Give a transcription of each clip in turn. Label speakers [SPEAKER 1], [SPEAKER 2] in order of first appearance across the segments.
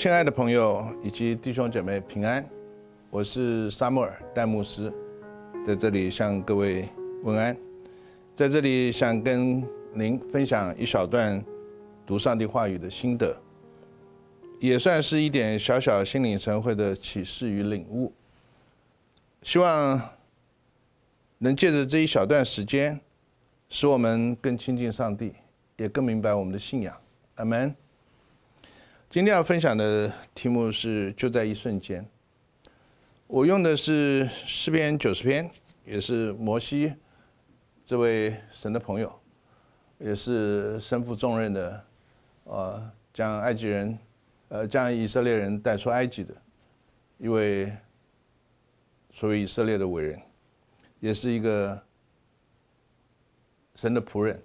[SPEAKER 1] 亲爱的朋友以及弟兄姐妹平安，我是沙莫尔戴牧师，在这里向各位问安，在这里想跟您分享一小段读上帝话语的心得，也算是一点小心领神会的启示与领悟，希望能借着这一小段时间，使我们更亲近上帝，也更明白我们的信仰。阿门。今天要分享的题目是“就在一瞬间”。我用的是诗篇、九十篇，也是摩西这位神的朋友，也是身负重任的，呃，将埃及人、呃，将以色列人带出埃及的一位所谓以色列的伟人，也是一个神的仆人，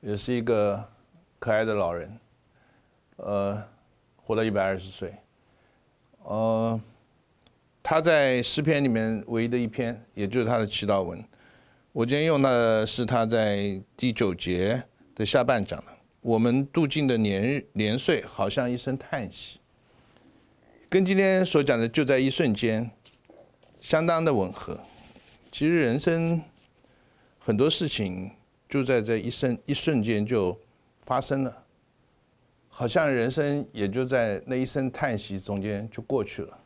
[SPEAKER 1] 也是一个可爱的老人。呃，活到一百二十岁。呃，他在诗篇里面唯一的一篇，也就是他的祈祷文。我今天用的是他在第九节的下半讲的：“我们度尽的年日年岁，好像一声叹息。”跟今天所讲的就在一瞬间，相当的吻合。其实人生很多事情就在这一生一瞬间就发生了。好像人生也就在那一声叹息中间就过去了。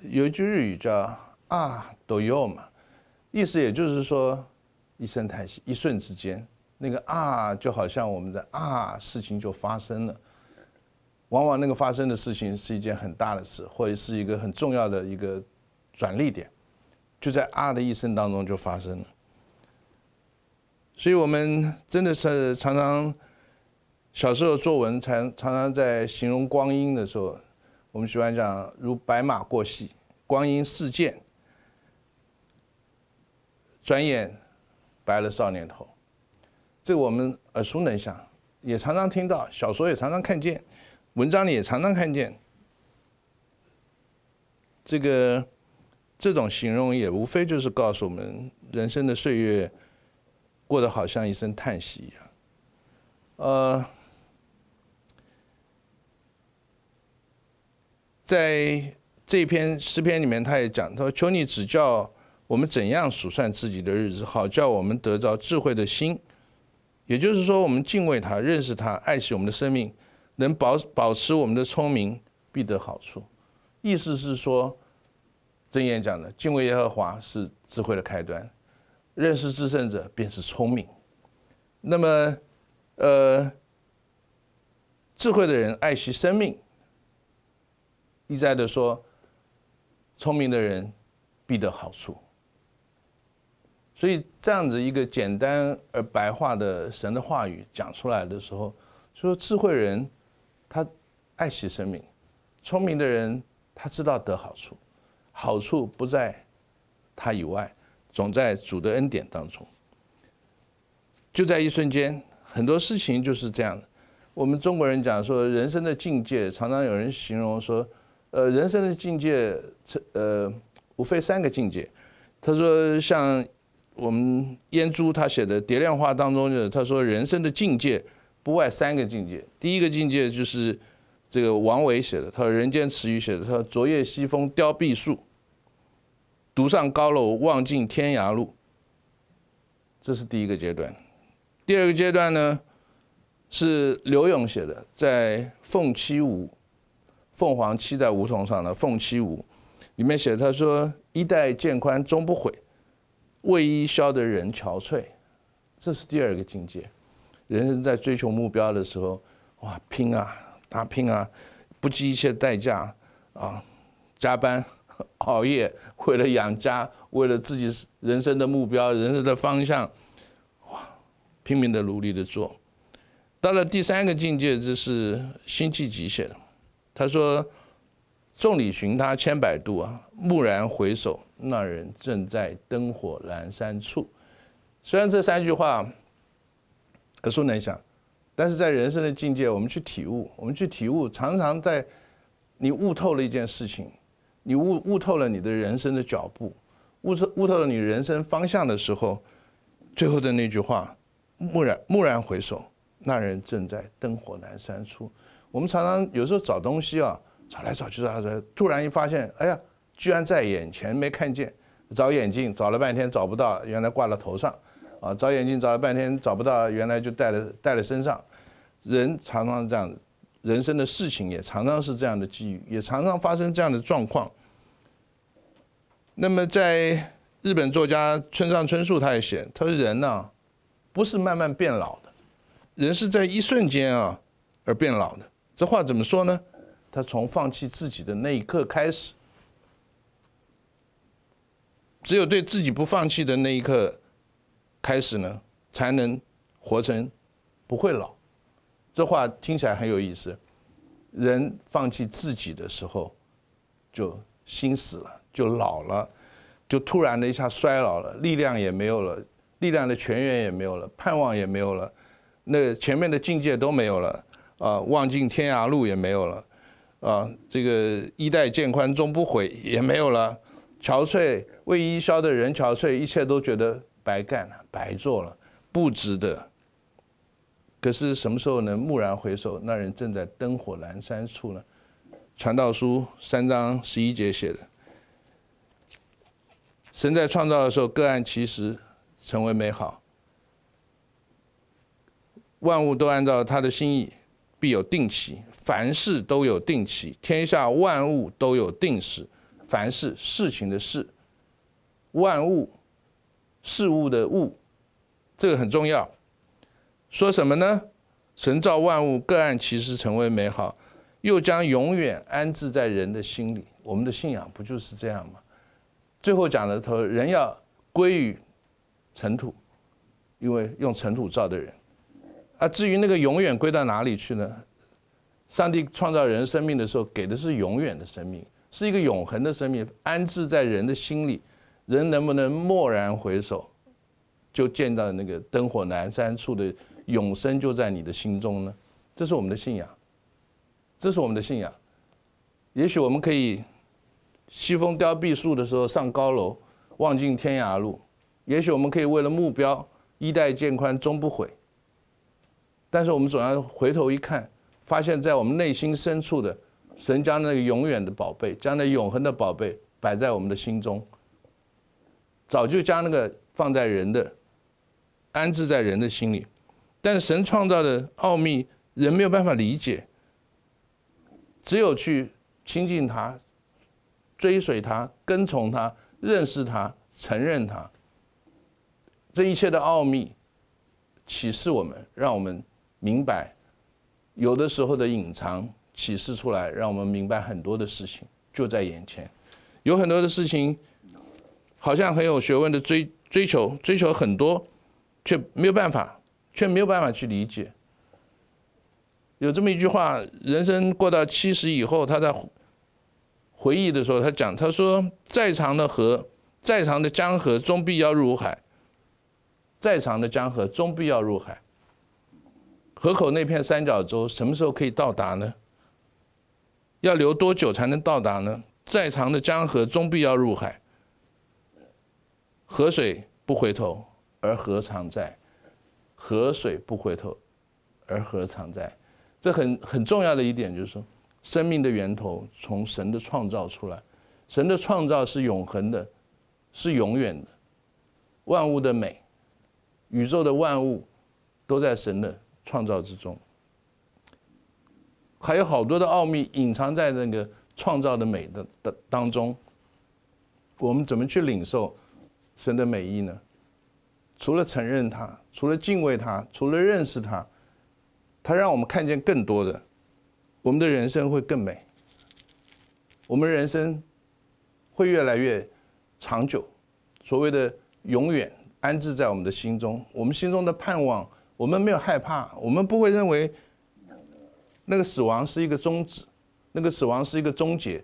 [SPEAKER 1] 有一句日语叫“啊，都有嘛”，意思也就是说一声叹息，一瞬之间，那个“啊”就好像我们的“啊”，事情就发生了。往往那个发生的事情是一件很大的事，或者是一个很重要的一个转捩点，就在“啊”的一声当中就发生了。所以，我们真的是常常。小时候作文常常常在形容光阴的时候，我们喜欢讲如白马过隙，光阴似箭，转眼白了少年头，这个我们耳熟能详，也常常听到，小说也常常看见，文章里也常常看见，这个这种形容也无非就是告诉我们人生的岁月过得好像一声叹息一样，呃。在这篇诗篇里面，他也讲，他说：“求你指教我们怎样数算自己的日子，好叫我们得着智慧的心。”也就是说，我们敬畏他，认识他，爱惜我们的生命，能保保持我们的聪明，必得好处。意思是说，箴言讲的，敬畏耶和华是智慧的开端，认识至胜者便是聪明。那么，呃，智慧的人爱惜生命。一再的说，聪明的人必得好处，所以这样子一个简单而白话的神的话语讲出来的时候，说智慧人他爱惜生命，聪明的人他知道得好处，好处不在他以外，总在主的恩典当中。就在一瞬间，很多事情就是这样的。我们中国人讲说人生的境界，常常有人形容说。呃，人生的境界，这呃，无非三个境界。他说，像我们燕珠他写的《蝶恋花》当中，就是他说人生的境界不外三个境界。第一个境界就是这个王维写的，他说“人间词语”写的，他说“昨夜西风凋碧树，独上高楼望尽天涯路”，这是第一个阶段。第二个阶段呢，是柳永写的，在凤栖梧。凤凰栖在梧桐上了，《凤栖梧》里面写：“他说衣带渐宽终不悔，为伊消得人憔悴。”这是第二个境界。人生在追求目标的时候，哇，拼啊，打拼啊，不计一切代价啊，加班 熬夜，为了养家，为了自己人生的目标、人生的方向，哇，拼命的、努力的做。到了第三个境界，这是辛弃疾写的。他说：“众里寻他千百度啊，蓦然回首，那人正在灯火阑珊处。”虽然这三句话，可说难想，但是在人生的境界，我们去体悟，我们去体悟，常常在你悟透了一件事情，你悟悟透了你的人生的脚步，悟透悟透了你人生方向的时候，最后的那句话：“蓦然蓦然回首，那人正在灯火阑珊处。”我们常常有时候找东西啊，找来找去，突然一发现，哎呀，居然在眼前没看见。找眼镜找了半天找不到，原来挂了头上。啊，找眼镜找了半天找不到，原来就戴了戴了身上。人常常这样，人生的事情也常常是这样的机遇，也常常发生这样的状况。那么，在日本作家村上春树，他也写，他说人呢，不是慢慢变老的，人是在一瞬间啊而变老的。这话怎么说呢？他从放弃自己的那一刻开始，只有对自己不放弃的那一刻开始呢，才能活成不会老。这话听起来很有意思。人放弃自己的时候，就心死了，就老了，就突然的一下衰老了，力量也没有了，力量的泉源也没有了，盼望也没有了，那前面的境界都没有了。啊，望尽天涯路也没有了，啊，这个衣带渐宽终不悔也没有了，憔悴为伊消得人憔悴，一切都觉得白干了，白做了，不值得。可是什么时候能蓦然回首，那人正在灯火阑珊处呢？传道书三章十一节写的，神在创造的时候，各案其实成为美好，万物都按照他的心意。必有定期，凡事都有定期，天下万物都有定时。凡事事情的事，万物事物的物，这个很重要。说什么呢？神造万物，各案其实成为美好，又将永远安置在人的心里。我们的信仰不就是这样吗？最后讲了，他人要归于尘土，因为用尘土造的人。那至于那个永远归到哪里去呢？上帝创造人生命的时候，给的是永远的生命，是一个永恒的生命，安置在人的心里。人能不能蓦然回首，就见到那个灯火阑珊处的永生就在你的心中呢？这是我们的信仰，这是我们的信仰。也许我们可以西风凋碧树的时候上高楼望尽天涯路，也许我们可以为了目标衣带渐宽终不悔。但是我们总要回头一看，发现在我们内心深处的神将那个永远的宝贝，将那永恒的宝贝摆在我们的心中，早就将那个放在人的，安置在人的心里。但神创造的奥秘，人没有办法理解，只有去亲近他，追随他，跟从他，认识他，承认他。这一切的奥秘，启示我们，让我们。明白，有的时候的隐藏启示出来，让我们明白很多的事情就在眼前，有很多的事情，好像很有学问的追追求，追求很多，却没有办法，却没有办法去理解。有这么一句话，人生过到七十以后，他在回忆的时候，他讲，他说，再长的河，再长的江河，终必要入海；再长的江河，终必要入海。河口那片三角洲什么时候可以到达呢？要流多久才能到达呢？再长的江河终必要入海。河水不回头，而河常在；河水不回头，而河常在。这很很重要的一点就是说，生命的源头从神的创造出来，神的创造是永恒的，是永远的。万物的美，宇宙的万物都在神的。创造之中，还有好多的奥秘隐藏在那个创造的美的的当中。我们怎么去领受神的美意呢？除了承认他，除了敬畏他，除了认识他，他让我们看见更多的，我们的人生会更美，我们人生会越来越长久。所谓的永远安置在我们的心中，我们心中的盼望。我们没有害怕，我们不会认为那个死亡是一个终止，那个死亡是一个终结，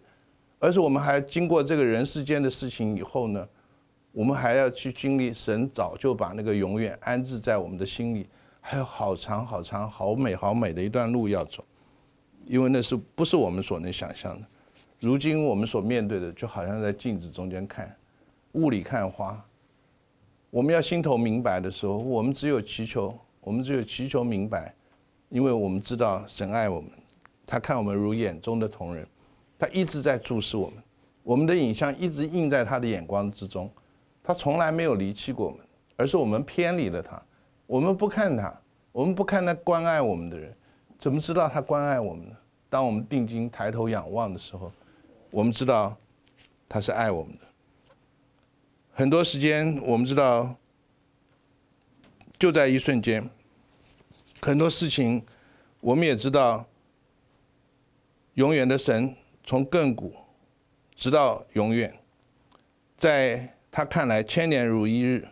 [SPEAKER 1] 而是我们还经过这个人世间的事情以后呢，我们还要去经历神早就把那个永远安置在我们的心里，还有好长好长好美好美的一段路要走，因为那是不是我们所能想象的？如今我们所面对的，就好像在镜子中间看雾里看花，我们要心头明白的时候，我们只有祈求。我们只有祈求明白，因为我们知道神爱我们，他看我们如眼中的同人，他一直在注视我们，我们的影像一直映在他的眼光之中，他从来没有离弃过我们，而是我们偏离了他，我们不看他，我们不看那关爱我们的人，怎么知道他关爱我们呢？当我们定睛抬头仰望的时候，我们知道他是爱我们的。很多时间，我们知道。就在一瞬间，很多事情我们也知道。永远的神从亘古直到永远，在他看来，千年如一日，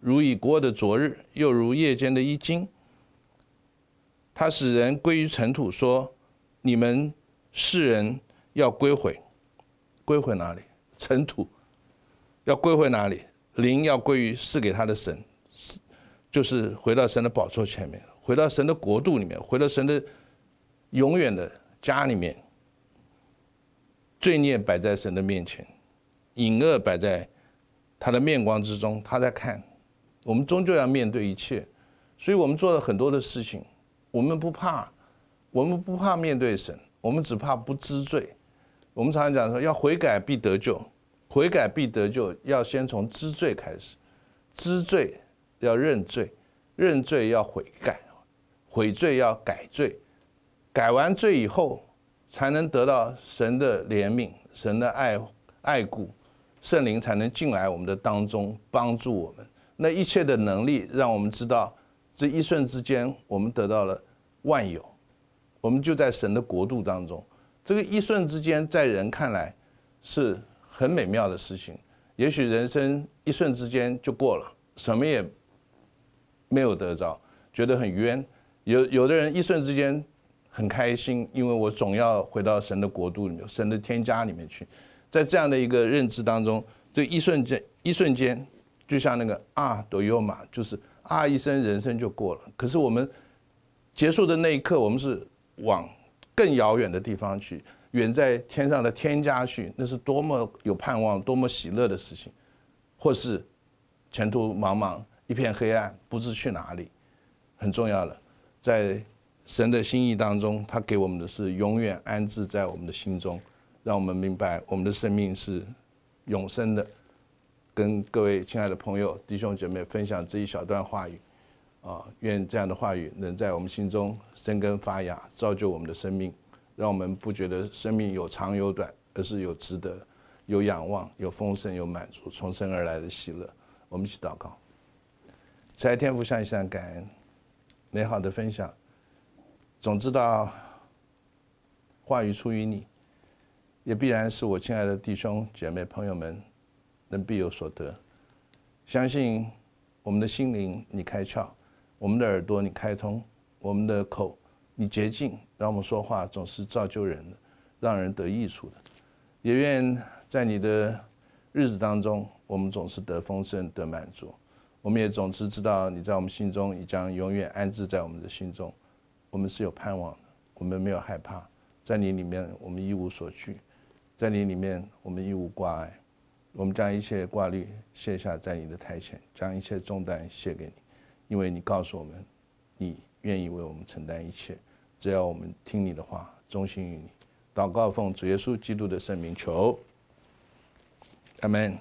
[SPEAKER 1] 如已过的昨日，又如夜间的一惊。他使人归于尘土，说：“你们世人要归回，归回哪里？尘土要归回哪里？灵要归于赐给他的神。”就是回到神的宝座前面，回到神的国度里面，回到神的永远的家里面。罪孽摆在神的面前，隐恶摆在他的面光之中，他在看。我们终究要面对一切，所以我们做了很多的事情，我们不怕，我们不怕面对神，我们只怕不知罪。我们常常讲说，要悔改必得救，悔改必得救，要先从知罪开始，知罪。要认罪，认罪要悔改，悔罪要改罪，改完罪以后，才能得到神的怜悯、神的爱爱顾，圣灵才能进来我们的当中帮助我们。那一切的能力，让我们知道这一瞬之间，我们得到了万有，我们就在神的国度当中。这个一瞬之间，在人看来是很美妙的事情。也许人生一瞬之间就过了，什么也。没有得着，觉得很冤。有有的人一瞬之间很开心，因为我总要回到神的国度里面，神的天家里面去。在这样的一个认知当中，这一瞬间，一瞬间，就像那个啊，哆尤玛，就是啊，一生人生就过了。可是我们结束的那一刻，我们是往更遥远的地方去，远在天上的天家去，那是多么有盼望、多么喜乐的事情，或是前途茫茫。一片黑暗，不知去哪里。很重要的，在神的心意当中，他给我们的是永远安置在我们的心中，让我们明白我们的生命是永生的。跟各位亲爱的朋友、弟兄姐妹分享这一小段话语啊！愿这样的话语能在我们心中生根发芽，造就我们的生命，让我们不觉得生命有长有短，而是有值得、有仰望、有丰盛、有满足、重生而来的喜乐。我们一起祷告。慈爱天父，向你献感恩，美好的分享。总知道话语出于你，也必然是我亲爱的弟兄姐妹朋友们能必有所得。相信我们的心灵你开窍，我们的耳朵你开通，我们的口你洁净，让我们说话总是造就人的，让人得益处的。也愿在你的日子当中，我们总是得丰盛，得满足。我们也总是知道你在我们心中，你将永远安置在我们的心中。我们是有盼望的，我们没有害怕。在你里面，我们一无所惧；在你里面，我们一无挂碍。我们将一切挂虑卸下在你的台前，将一切重担卸给你，因为你告诉我们，你愿意为我们承担一切。只要我们听你的话，忠心于你。祷告奉主耶稣基督的圣名求，阿门。